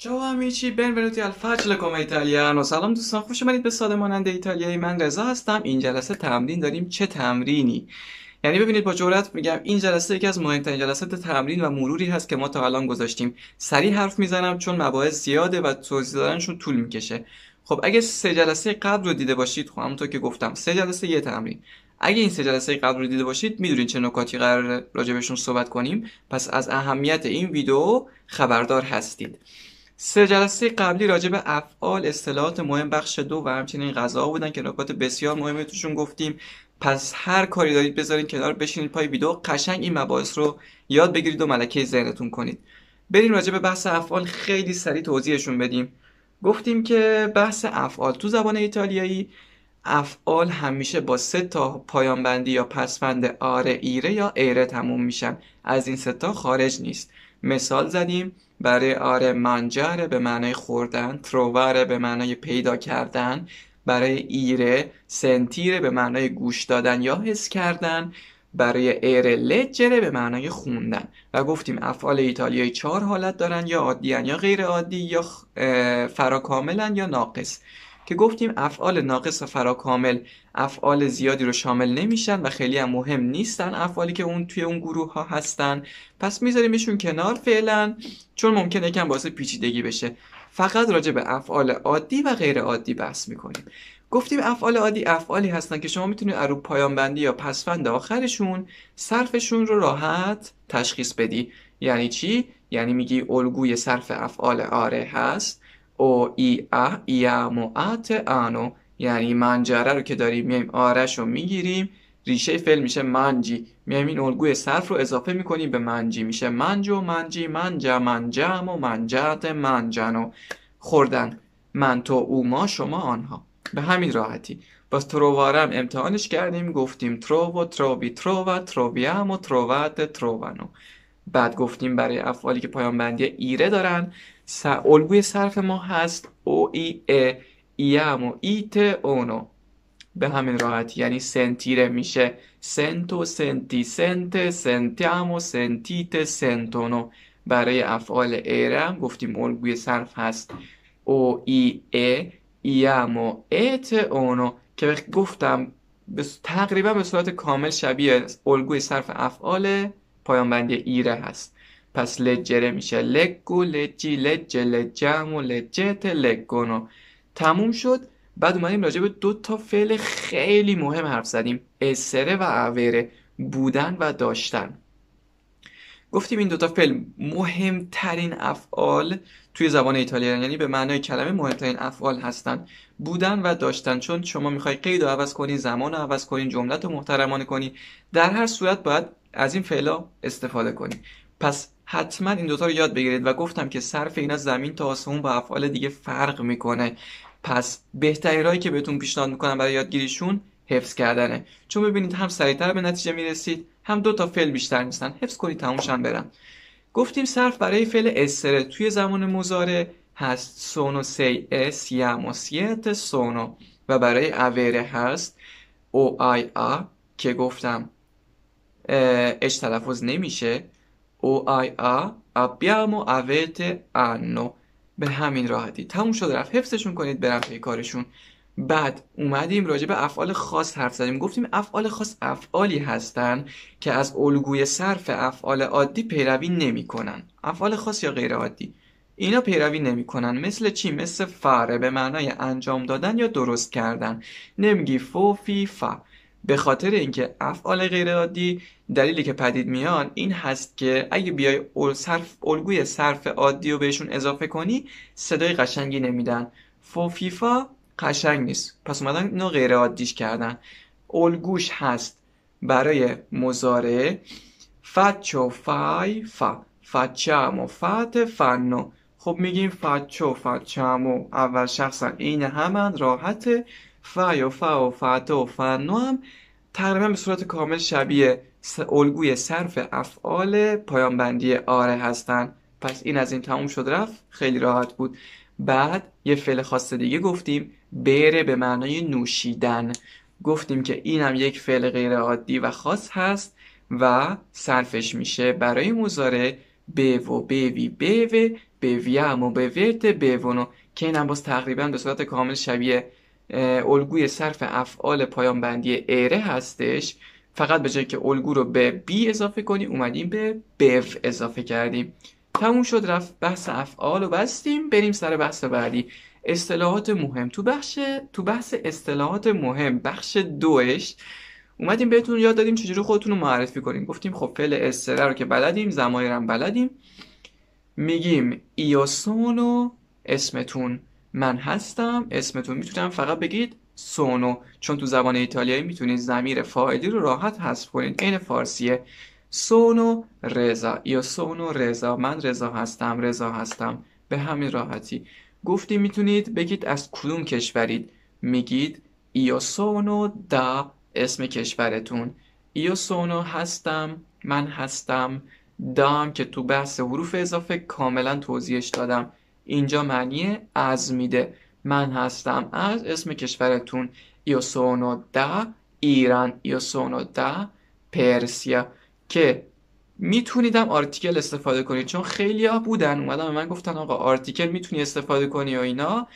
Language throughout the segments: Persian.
چاو امیچی بنونوتی الفجر کوم ایتالیانو سلام دوستان خوش اومدید به ساده مانند ایتالیایی من رضا هستم این جلسه تمرین داریم چه تمرینی یعنی ببینید با جرأت میگم این جلسه یکی از مهمترین جلسات تمرین و مروری هست که ما تا الان گذاشتیم سریع حرف میزنم چون مباحث زیاده و توضیح دادنشون طول میکشه خب اگه سه جلسه قبل رو دیده باشید خب همونطور که گفتم سه جلسه یه تمرین اگه این سه جلسه قبل رو دیده باشید میدونید چه نکاتی قرار راجبشون صحبت کنیم پس از اهمیت این ویدیو خبردار هستید سه جلسه قبلی راجع به افعال اصطلاحات مهم بخش دو و همچنین غذا بودن که نکات بسیار مهمی توشون گفتیم پس هر کاری دارید بذارین کنار بشینید پای ویدیو قشنگ این مباحث رو یاد بگیرید و ملکه ذهنتون کنید بریم راجع به بحث افعال خیلی سریع توضیحشون بدیم گفتیم که بحث افعال تو زبان ایتالیایی افعال همیشه با سه تا پایان بندی یا پسفند آره ایره یا ایره تموم میشن از این سه تا خارج نیست مثال زدیم برای منجر به معنای خوردن ترووره به معنای پیدا کردن برای ایره سنتیره به معنای گوش دادن یا حس کردن برای ایره لجره به معنای خوندن و گفتیم افعال ایتالیایی چهار حالت دارن یا عادیان یا غیر عادی یا فراکاملن یا ناقص که گفتیم افعال ناقص و فراکامل افعال زیادی رو شامل نمیشن و خیلی هم مهم نیستن افعالی که اون توی اون گروه ها هستن پس میذاریمشون کنار فعلا چون ممکنه یکم باعث پیچیدگی بشه فقط راجع به افعال عادی و غیر عادی بحث میکنیم گفتیم افعال عادی افعالی هستن که شما میتونید از پایان بندی یا پسفند آخرشون صرفشون رو راحت تشخیص بدی یعنی چی یعنی میگی الگوی صرف افعال آره هست او ای ات انو یعنی منجره رو که داریم میایم آرش رو میگیریم ریشه فعل میشه منجی میایم این الگوی صرف رو اضافه میکنیم به منجی میشه منجو منجی منجا منجم و منجت منجنو خوردن من تو او ما شما آنها به همین راحتی باز ترووارم امتحانش کردیم گفتیم ترو و تروبی ترو تروبیم و تروونو بعد گفتیم برای افعالی که پایان بندی ایره دارن س... الگوی صرف ما هست او e، ای و ایامو ایت اونو به همین راحتی یعنی سنتیره میشه سنتو سنتی سنت سنتیامو سنتیت سنتونو برای افعال ایرم گفتیم الگوی صرف هست او e، ای و ایت e اونو که گفتم تقریبا به صورت کامل شبیه الگوی صرف افعال پایانبندی ایره هست پس لجره میشه لگو لجی لجه لجم و لجت لگونو تموم شد بعد اومدیم راجع به دو تا فعل خیلی مهم حرف زدیم اسره و اوره بودن و داشتن گفتیم این دوتا فعل مهمترین افعال توی زبان ایتالیایی یعنی به معنای کلمه مهمترین افعال هستن بودن و داشتن چون شما میخوای قید رو عوض کنی زمان رو عوض کنی جملت رو محترمانه کنی در هر صورت باید از این فعلا استفاده کنی پس حتما این دوتا رو یاد بگیرید و گفتم که صرف اینا زمین تا آسمون با افعال دیگه فرق میکنه پس بهترین راهی که بهتون پیشنهاد میکنم برای یادگیریشون حفظ کردنه چون ببینید هم سریعتر به نتیجه میرسید هم دو تا فعل بیشتر نیستن حفظ کنید تمومشن برم گفتیم صرف برای فعل استره توی زمان مزاره هست سونو سی اس یا سیت سونو و برای اوره هست او که گفتم اش تلفظ نمیشه او آی آ به همین راحتی تموم شد رفت حفظشون کنید برم پی کارشون بعد اومدیم راجع به افعال خاص حرف زدیم گفتیم افعال خاص افعالی هستند که از الگوی صرف افعال عادی پیروی نمیکنن افعال خاص یا غیر عادی اینا پیروی نمیکنن مثل چی مثل فره به معنای انجام دادن یا درست کردن نمیگی فی فا به خاطر اینکه افعال غیر عادی دلیلی که پدید میان این هست که اگه بیای صرف الگوی صرف عادی رو بهشون اضافه کنی صدای قشنگی نمیدن فیفا قشنگ نیست پس اومدن اینو غیر عادیش کردن الگوش هست برای مزاره فچو فای فا فچامو و فت فنو خب میگیم فچو فچامو اول شخصا این همان راحته فا یا فا و فاتا و فنو هم تقریبا به صورت کامل شبیه الگوی صرف افعال پایانبندی آره هستن پس این از این تموم شد رفت خیلی راحت بود بعد یه فعل خاص دیگه گفتیم بره به معنای نوشیدن گفتیم که این هم یک فعل غیر عادی و خاص هست و صرفش میشه برای مزاره و بیوی وی بیویم و و نو که اینم باز تقریبا به صورت کامل شبیه الگوی صرف افعال پایان بندی اره هستش فقط به جای که الگو رو به بی اضافه کنی اومدیم به بف اضافه کردیم تموم شد رفت بحث افعال و بستیم بریم سر بحث بعدی اصطلاحات مهم تو بخش تو بحث اصطلاحات مهم بخش دوش اومدیم بهتون یاد دادیم چجوری خودتون رو معرفی کنیم گفتیم خب فعل استره رو که بلدیم زمایرم هم بلدیم میگیم ایاسون و اسمتون من هستم اسمتون میتونم فقط بگید سونو چون تو زبان ایتالیایی میتونید زمیر فاعلی رو راحت حذف کنید عین فارسیه سونو رضا یا سونو رضا من رضا هستم رضا هستم به همین راحتی گفتی میتونید بگید از کدوم کشورید میگید یا سونو دا اسم کشورتون یا سونو هستم من هستم دام که تو بحث حروف اضافه کاملا توضیحش دادم اینجا معنی از میده من هستم از اسم کشورتون یا سونو ایران یا سونو پرسیا که میتونیدم آرتیکل استفاده کنید چون خیلی ها بودن اومدن به من گفتن آقا آرتیکل میتونی استفاده کنی و اینا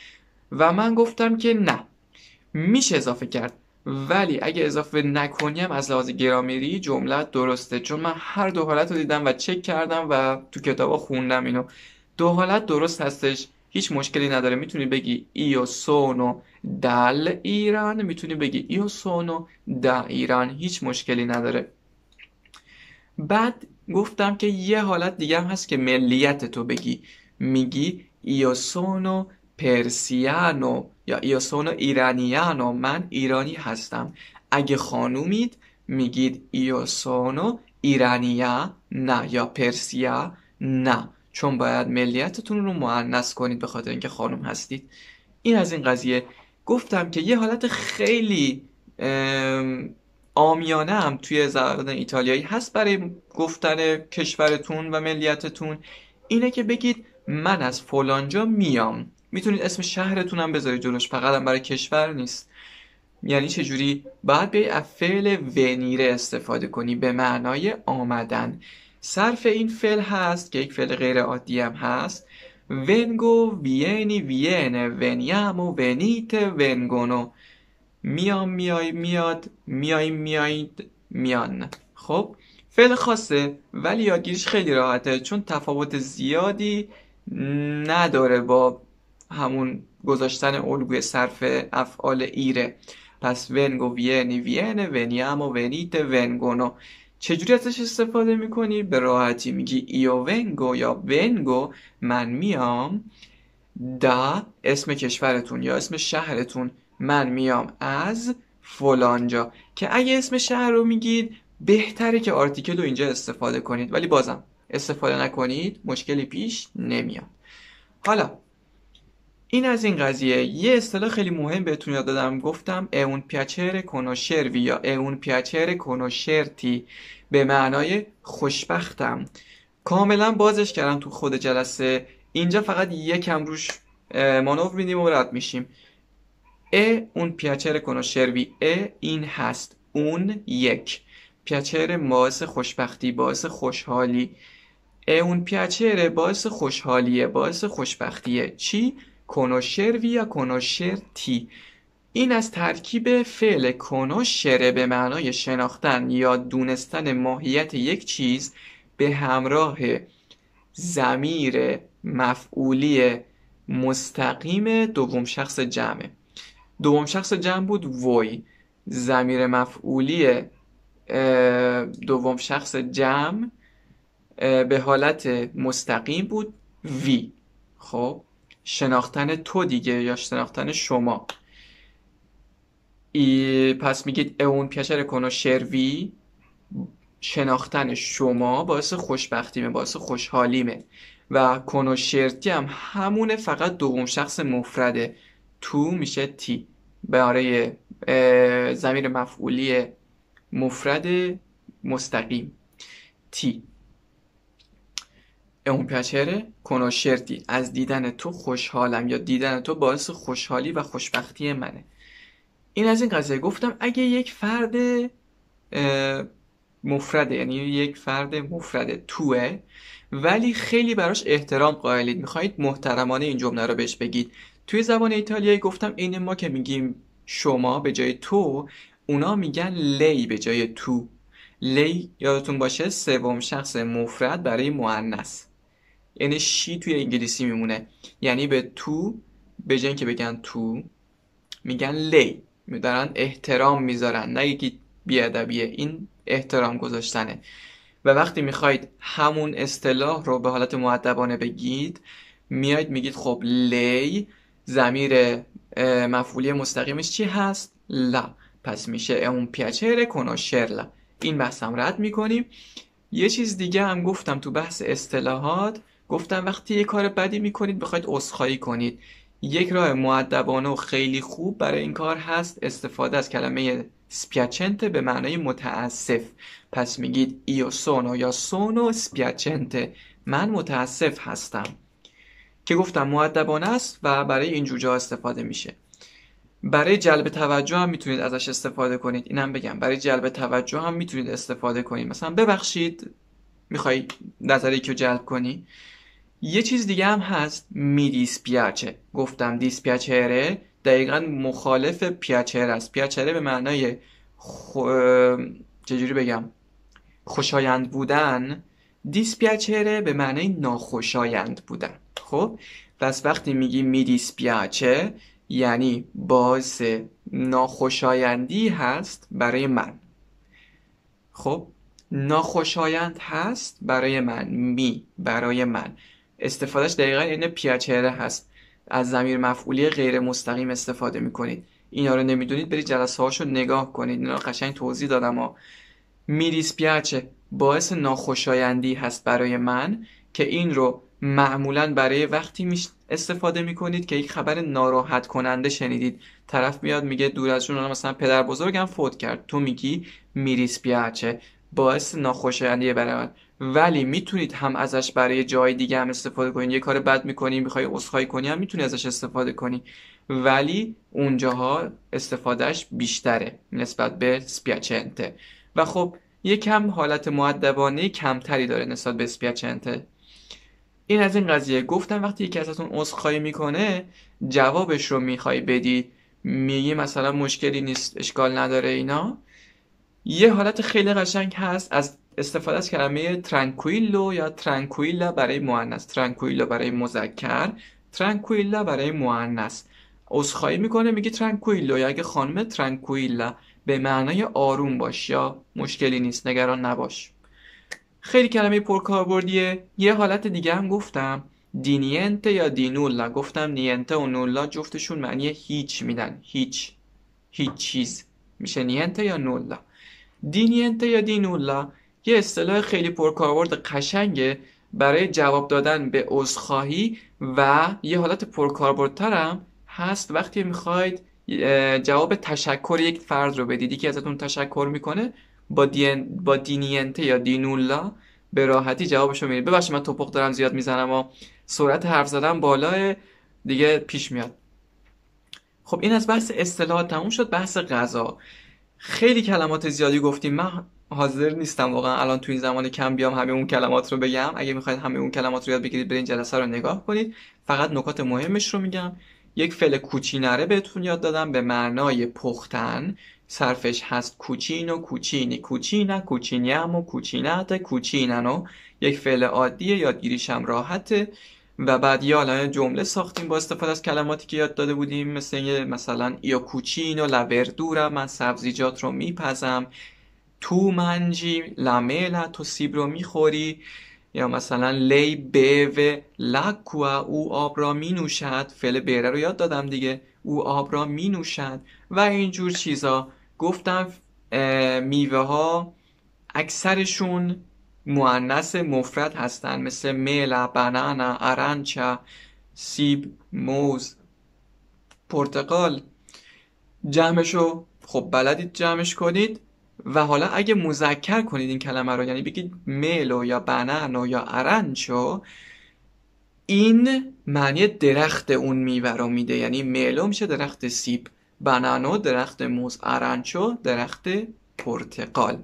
و من گفتم که نه میشه اضافه کرد ولی اگه اضافه نکنیم از لحاظ گرامری جمله درسته چون من هر دو حالت رو دیدم و چک کردم و تو کتاب خوندم اینو دو حالت درست هستش هیچ مشکلی نداره میتونی بگی ایو سونو دل ایران میتونی بگی ایو سونو دا ایران هیچ مشکلی نداره بعد گفتم که یه حالت دیگه هم هست که ملیت تو بگی میگی ایو سونو پرسیانو یا ایو سونو ایرانیانو من ایرانی هستم اگه خانومید میگید ایو سونو ایرانیا نه یا پرسیا نه چون باید ملیتتون رو معنس کنید به خاطر اینکه خانم هستید این از این قضیه گفتم که یه حالت خیلی آمیانه هم توی زبان ایتالیایی هست برای گفتن کشورتون و ملیتتون اینه که بگید من از فلانجا میام میتونید اسم شهرتون هم بذارید جلوش فقط برای کشور نیست یعنی چجوری باید به از فعل ونیره استفاده کنی به معنای آمدن صرف این فعل هست که یک فعل غیر عادی هم هست ونگو وینی وینه ونیامو ونیت ونگونو میام میای میاد میای میایید میان خب فعل خاصه ولی یادگیریش خیلی راحته چون تفاوت زیادی نداره با همون گذاشتن الگوی صرف افعال ایره پس ونگو وینی وینه ونیامو ونیت ونگونو چجوری ازش استفاده میکنی؟ به راحتی میگی ایو ونگو یا ونگو من میام دا اسم کشورتون یا اسم شهرتون من میام از فلانجا که اگه اسم شهر رو میگید بهتره که آرتیکل رو اینجا استفاده کنید ولی بازم استفاده نکنید مشکلی پیش نمیاد حالا این از این قضیه یه اصطلاح خیلی مهم بهتون یاد دادم گفتم اون پیاچر کنوشروی یا اون پیاچر کنوشرتی به معنای خوشبختم کاملا بازش کردم تو خود جلسه اینجا فقط یکم روش مانور میدیم و رد میشیم ا اون پیاچر کنوشروی ا این هست اون یک پیاچر باعث خوشبختی باعث خوشحالی ا اون پیاچر باعث خوشحالیه باعث خوشبختیه چی وی یا تی این از ترکیب فعل کنوشره به معنای شناختن یا دونستن ماهیت یک چیز به همراه زمیر مفعولی مستقیم دوم شخص جمعه دوم شخص جمع بود وی زمیر مفعولی دوم شخص جمع به حالت مستقیم بود وی خب شناختن تو دیگه یا شناختن شما ای پس میگید اون پیشر کنو شروی شناختن شما باعث خوشبختیمه باعث خوشحالیمه و کنو شرتی هم همونه فقط دوم شخص مفرده تو میشه تی برای آره، زمین مفعولی مفرد مستقیم تی اون un piacere از دیدن تو خوشحالم یا دیدن تو باعث خوشحالی و خوشبختی منه این از این قضیه گفتم اگه یک فرد مفرده یعنی یک فرد مفرده توه ولی خیلی براش احترام قائلید میخواهید محترمانه این جمله رو بهش بگید توی زبان ایتالیایی گفتم این ما که میگیم شما به جای تو اونا میگن لی به جای تو لی یادتون باشه سوم شخص مفرد برای معنیس یعنی شی توی انگلیسی میمونه یعنی به تو به جن که بگن تو میگن لی میدارن احترام میذارن نه یکی بیادبیه این احترام گذاشتنه و وقتی میخواید همون اصطلاح رو به حالت معدبانه بگید میاید میگید خب لی زمیر مفعولی مستقیمش چی هست؟ لا پس میشه اون پیچه شرلا این بحث رد میکنیم یه چیز دیگه هم گفتم تو بحث اصطلاحات گفتم وقتی یه کار بدی میکنید بخواید اصخایی کنید یک راه معدبانه و خیلی خوب برای این کار هست استفاده از کلمه سپیاچنته به معنای متاسف پس میگید ایو سونو یا سونو سپیاچنته من متاسف هستم که گفتم معدبانه است و برای این جوجه استفاده میشه برای جلب توجه هم میتونید ازش استفاده کنید اینم بگم برای جلب توجه هم میتونید استفاده کنید مثلا ببخشید میخوای نظری که جلب کنی یه چیز دیگه هم هست می دیسپیاچه گفتم دیسپیاچره دقیقا مخالف پیاچر است پیاچره به معنای خو... چجوری بگم خوشایند بودن دیسپیاچره به معنای ناخوشایند بودن خب پس وقتی میگی می دیسپیاچه یعنی باز ناخوشایندی هست برای من خب ناخوشایند هست برای من می برای من استفادهش دقیقا عین پیاچهره هست از زمیر مفعولی غیر مستقیم استفاده میکنید اینا رو نمیدونید برید جلسه رو نگاه کنید اینا قشنگ توضیح دادم ها میریس پیاچه باعث ناخوشایندی هست برای من که این رو معمولا برای وقتی می استفاده میکنید که یک خبر ناراحت کننده شنیدید طرف میاد میگه دور از جون مثلا پدر بزرگم فوت کرد تو میگی میریس پیاچه باعث ناخوشایندی برای من ولی میتونید هم ازش برای جای دیگه هم استفاده کنید یه کار بد میکنی میخوای اسخای کنی هم میتونی ازش استفاده کنی ولی اونجاها استفادهش بیشتره نسبت به سپیاچنته و خب یکم حالت معدبانه کمتری داره نسبت به سپیاچنته این از این قضیه گفتم وقتی یکی ازتون عذرخواهی میکنه جوابش رو میخوای بدی میگی مثلا مشکلی نیست اشکال نداره اینا یه حالت خیلی قشنگ هست از استفاده از کلمه ترانکویلو یا ترانکویلا برای مؤنث ترانکویلو برای مذکر ترانکویلا برای مؤنث عذرخواهی میکنه میگه ترانکویلو یا اگه خانم ترانکویلا به معنای آروم باش یا مشکلی نیست نگران نباش خیلی کلمه پرکاربردیه یه حالت دیگه هم گفتم دینینت یا دینولا گفتم نینته و نولا جفتشون معنی هیچ میدن هیچ هیچ چیز میشه یا نولا دینینته یا دینولا یه اصطلاح خیلی پرکاربرد قشنگه برای جواب دادن به عذرخواهی و یه حالت پرکاربردترم هست وقتی میخواید جواب تشکر یک فرد رو بدید که ازتون تشکر میکنه با, دین... با دینینته یا دینولا به راحتی رو میدید ببخشید من توپق دارم زیاد میزنم و سرعت حرف زدن بالا دیگه پیش میاد خب این از بحث اصطلاحات تموم شد بحث غذا خیلی کلمات زیادی گفتیم من حاضر نیستم واقعا الان تو این زمان کم بیام همه اون کلمات رو بگم اگه میخواید همه اون کلمات رو یاد بگیرید برین جلسه رو نگاه کنید فقط نکات مهمش رو میگم یک فعل کوچینره بهتون یاد دادم به معنای پختن صرفش هست کوچین و کوچینی کوچینا کوچینیم و کوچینت کوچیننو یک فعل عادیه یادگیریشم راحته و بعد یه الان جمله ساختیم با استفاده از کلماتی که یاد داده بودیم مثل مثلا یا کوچین و لوردورا من سبزیجات رو میپزم تو منجی لاملا تو سیب رو میخوری یا مثلا لی بیو لکوا او آب را می نوشد فعل بره رو یاد دادم دیگه او آب را می نوشد و اینجور چیزا گفتم میوه ها اکثرشون مؤنث مفرد هستند مثل میلا بنانا ارنچا سیب موز پرتقال جمعشو خب بلدید جمعش کنید و حالا اگه مذکر کنید این کلمه رو یعنی بگید میلو یا بنانو یا ارنچو این معنی درخت اون میوه رو میده یعنی میلو میشه درخت سیب بنانو درخت موز ارنچو درخت پرتقال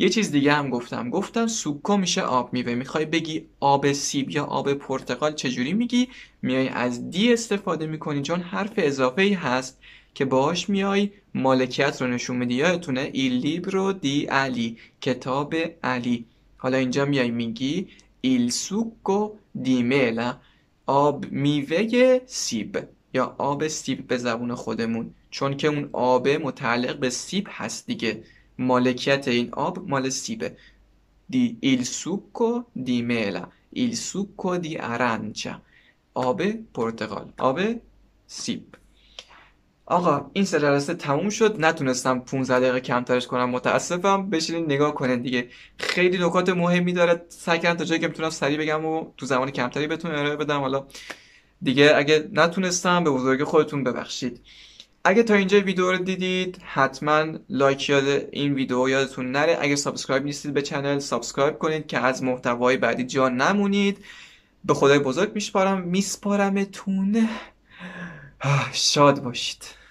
یه چیز دیگه هم گفتم گفتم سوکو میشه آب میوه میخوای بگی آب سیب یا آب پرتقال چجوری میگی میای از دی استفاده میکنی چون حرف اضافه ای هست که باهاش میای مالکیت رو نشون میدی یادتونه ای دی علی کتاب علی حالا اینجا میای میگی ایل سوکو دی میلا آب میوه سیب یا آب سیب به زبون خودمون چون که اون آب متعلق به سیب هست دیگه مالکیت این آب مال سیبه دی ایل سوکو دی میلا ایل سوکو دی ارانچا آب پرتغال آب سیب آقا این سه جلسه تموم شد نتونستم 15 دقیقه کمترش کنم متاسفم بشینید نگاه کنین دیگه خیلی نکات مهمی داره سعی کردم تا جایی که میتونم سریع بگم و تو زمان کمتری بتونم ارائه بدم حالا دیگه اگه نتونستم به بزرگ خودتون ببخشید اگه تا اینجا ویدیو رو دیدید حتما لایک یاد این ویدیو یادتون نره اگه سابسکرایب نیستید به چنل سابسکرایب کنید که از محتوای بعدی جا نمونید به خدای بزرگ میشپارم میسپارمتون شاد باشید